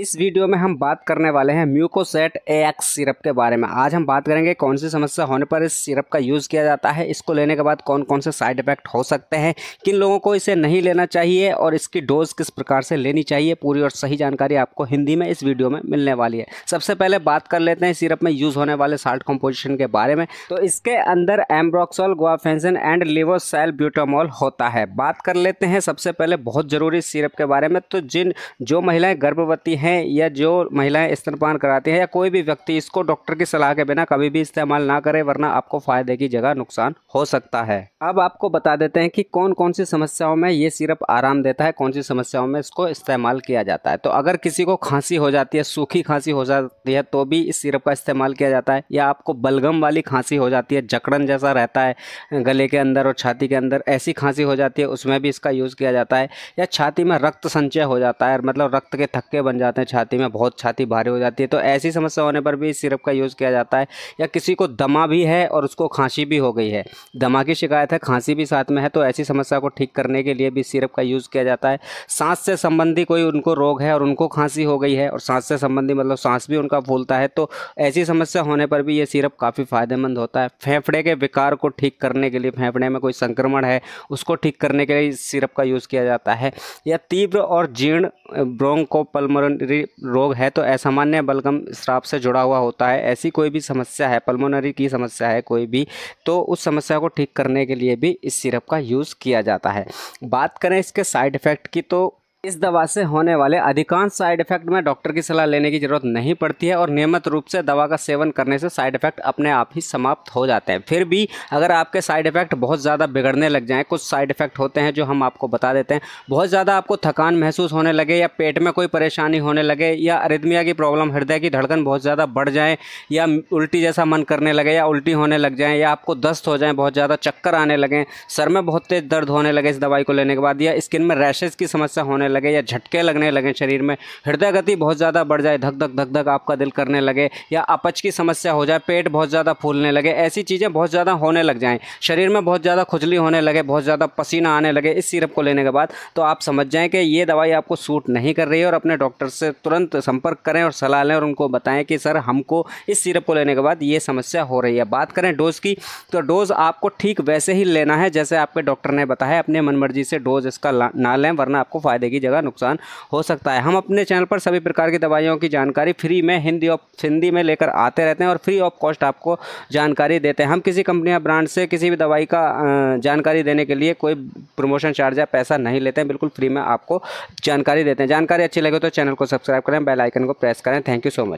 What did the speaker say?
इस वीडियो में हम बात करने वाले हैं म्यूकोसेट एक्स सिरप के बारे में आज हम बात करेंगे कौन सी समस्या होने पर इस सिरप का यूज़ किया जाता है इसको लेने के बाद कौन कौन से साइड इफेक्ट हो सकते हैं किन लोगों को इसे नहीं लेना चाहिए और इसकी डोज किस प्रकार से लेनी चाहिए पूरी और सही जानकारी आपको हिंदी में इस वीडियो में मिलने वाली है सबसे पहले बात कर लेते हैं सिरप में यूज़ होने वाले साल्ट कॉम्पोजिशन के बारे में तो इसके अंदर एम्ब्रोक्सोल गुआफेंसन एंड लिवोसेल ब्यूटामोल होता है बात कर लेते हैं सबसे पहले बहुत ज़रूरी सिरप के बारे में तो जिन जो महिलाएँ गर्भवती हैं हैं या जो महिलाएं स्तनपान कराती हैं या कोई भी व्यक्ति इसको डॉक्टर की सलाह के बिना कभी भी इस्तेमाल ना करें वरना आपको फायदे की जगह नुकसान हो सकता है अब आपको बता देते हैं कि कौन कौन सी समस्याओं में ये सिरप आराम देता है कौन सी समस्याओं में इसको इस्तेमाल किया जाता है तो अगर किसी को खांसी हो जाती है सूखी खांसी हो जाती है तो भी इस सिरप का इस्तेमाल किया जाता है या आपको बलगम वाली खांसी हो जाती है जकड़न जैसा रहता है गले के अंदर और छाती के अंदर ऐसी खांसी हो जाती है उसमें भी इसका यूज़ किया जाता है या छाती में रक्त संचय हो जाता है मतलब रक्त के थक्के बन जाते हैं जाते हैं छाती में बहुत छाती भारी हो जाती है तो ऐसी समस्या होने पर भी इस सिरप का यूज़ किया जाता है या किसी को दमा भी है और उसको खांसी भी हो गई है दमा की शिकायत है खांसी भी साथ में है तो ऐसी समस्या को ठीक करने के लिए भी सिरप का यूज़ किया जाता है सांस से संबंधी कोई उनको रोग है और उनको खांसी हो गई है और सांस से संबंधी मतलब सांस भी उनका फूलता है तो ऐसी समस्या होने पर भी ये सिरप काफ़ी फ़ायदेमंद होता है फेफड़े के विकार को ठीक करने के लिए फेफड़े में कोई संक्रमण है उसको ठीक करने के लिए इस सिरप का यूज़ किया जाता है या तीव्र और जीर्ण पलमरन पल्मोनरी रोग है तो असामान्य बलगम श्राप से जुड़ा हुआ होता है ऐसी कोई भी समस्या है पल्मोनरी की समस्या है कोई भी तो उस समस्या को ठीक करने के लिए भी इस सिरप का यूज़ किया जाता है बात करें इसके साइड इफ़ेक्ट की तो इस दवा से होने वाले अधिकांश साइड इफेक्ट में डॉक्टर की सलाह लेने की जरूरत नहीं पड़ती है और नियमित रूप से दवा का सेवन करने से साइड इफेक्ट अपने आप ही समाप्त हो जाते हैं फिर भी अगर आपके साइड इफेक्ट बहुत ज़्यादा बिगड़ने लग जाएं कुछ साइड इफेक्ट होते हैं जो हम आपको बता देते हैं बहुत ज़्यादा आपको थकान महसूस होने लगे या पेट में कोई परेशानी होने लगे या अरिदमिया की प्रॉब्लम हृदय की धड़कन बहुत ज़्यादा बढ़ जाए या उल्टी जैसा मन करने लगे या उल्टी होने लग जाए या आपको दस्त हो जाए बहुत ज़्यादा चक्कर आने लगें सर में बहुत तेज़ दर्द होने लगे इस दवाई को लेने के बाद या स्किन में रैशेज़ की समस्या होने होने लगे या झटके लगने लगे शरीर में हृदय गति बहुत ज़्यादा बढ़ जाए धक धक धक धक आपका दिल करने लगे या अपच की समस्या हो जाए पेट बहुत ज़्यादा फूलने लगे ऐसी चीज़ें बहुत ज़्यादा होने लग जाएँ शरीर में बहुत ज़्यादा खुजली होने लगे बहुत ज़्यादा पसीना आने लगे इस सिरप को लेने के बाद तो आप समझ जाएँ कि ये दवाई आपको सूट नहीं कर रही है और अपने डॉक्टर से तुरंत संपर्क करें और सलाह लें और उनको बताएं कि सर हमको इस सिरप को लेने के बाद ये समस्या हो रही है बात करें डोज़ की तो डोज़ आपको ठीक वैसे ही लेना है जैसे आपके डॉक्टर ने बताया अपने मनमर्जी से डोज इसका ना लें वरना आपको फ़ायदे की की जगह नुकसान हो सकता है हम अपने चैनल पर सभी प्रकार की दवाइयों की जानकारी फ्री में हिंदी ऑफ हिंदी में लेकर आते रहते हैं और फ्री ऑफ कॉस्ट आपको जानकारी देते हैं हम किसी कंपनी या ब्रांड से किसी भी दवाई का जानकारी देने के लिए कोई प्रमोशन चार्ज या पैसा नहीं लेते हैं बिल्कुल फ्री में आपको जानकारी देते हैं जानकारी अच्छी लगे तो चैनल को सब्सक्राइब करें बेल आइकन को प्रेस करें थैंक यू सो मच